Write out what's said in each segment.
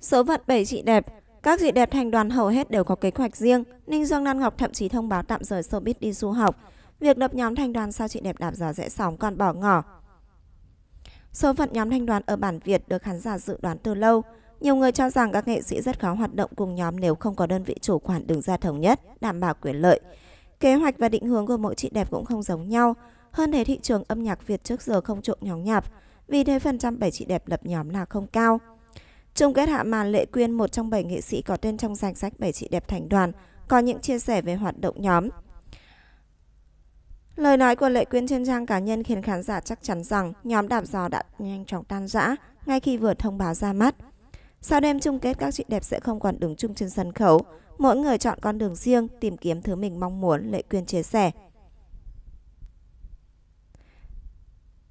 Số phận bảy chị đẹp Các chị đẹp thành đoàn hầu hết đều có kế hoạch riêng Ninh Dương Lan Ngọc thậm chí thông báo tạm rời showbiz đi du học Việc lập nhóm thành đoàn sao chị đẹp đạp gió rẽ sóng còn bỏ ngỏ Số phận nhóm thanh đoàn ở bản Việt được khán giả dự đoán từ lâu. Nhiều người cho rằng các nghệ sĩ rất khó hoạt động cùng nhóm nếu không có đơn vị chủ quản đứng ra thống nhất, đảm bảo quyền lợi. Kế hoạch và định hướng của mỗi chị đẹp cũng không giống nhau. Hơn thế thị trường âm nhạc Việt trước giờ không trộn nhóm nhạc, vì thế phần trăm bảy chị đẹp lập nhóm là không cao. Chung kết hạ màn Lệ Quyên, một trong bảy nghệ sĩ có tên trong danh sách bảy chị đẹp thành đoàn, có những chia sẻ về hoạt động nhóm. Lời nói của Lệ Quyên trên trang cá nhân khiến khán giả chắc chắn rằng nhóm đạp giò đã nhanh chóng tan rã ngay khi vừa thông báo ra mắt. Sau đêm chung kết các chị đẹp sẽ không còn đứng chung trên sân khấu, mỗi người chọn con đường riêng tìm kiếm thứ mình mong muốn, Lệ Quyên chia sẻ.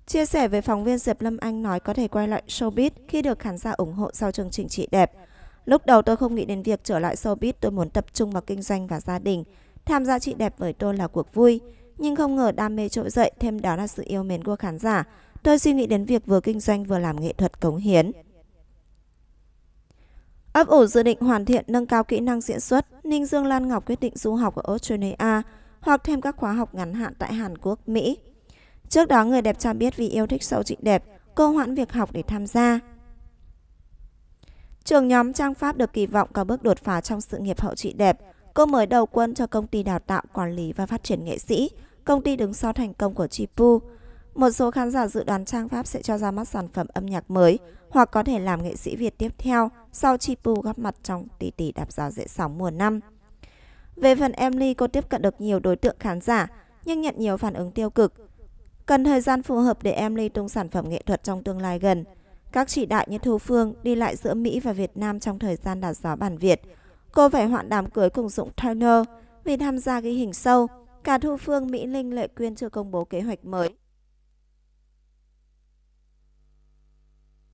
Chia sẻ với phóng viên Diệp Lâm Anh nói có thể quay lại showbiz khi được khán giả ủng hộ sau chương trình Chị Đẹp. Lúc đầu tôi không nghĩ đến việc trở lại showbiz, tôi muốn tập trung vào kinh doanh và gia đình. Tham gia Chị Đẹp với tôi là cuộc vui, nhưng không ngờ đam mê trỗi dậy thêm đó là sự yêu mến của khán giả. Tôi suy nghĩ đến việc vừa kinh doanh vừa làm nghệ thuật cống hiến. Ấp ủ dự định hoàn thiện nâng cao kỹ năng diễn xuất, Ninh Dương Lan Ngọc quyết định du học ở Australia hoặc thêm các khóa học ngắn hạn tại Hàn Quốc, Mỹ. Trước đó người đẹp cho biết vì yêu thích sâu chị đẹp, cô hoãn việc học để tham gia. Trường nhóm trang pháp được kỳ vọng có bước đột phá trong sự nghiệp hậu chị đẹp. Cô mới đầu quân cho công ty đào tạo quản lý và phát triển nghệ sĩ, công ty đứng sau thành công của Chipu. Một số khán giả dự đoán trang pháp sẽ cho ra mắt sản phẩm âm nhạc mới hoặc có thể làm nghệ sĩ Việt tiếp theo sau Chipu góp mặt trong tỷ tỷ đạp gió dễ sóng mùa năm. Về phần Emily, cô tiếp cận được nhiều đối tượng khán giả nhưng nhận nhiều phản ứng tiêu cực. Cần thời gian phù hợp để em ly tung sản phẩm nghệ thuật trong tương lai gần. Các chị đại như Thu Phương đi lại giữa Mỹ và Việt Nam trong thời gian đạt gió bản Việt. Cô phải hoạn đám cưới cùng Dũng Turner vì tham gia ghi hình sâu. Cả Thu Phương, Mỹ Linh, Lệ Quyên chưa công bố kế hoạch mới.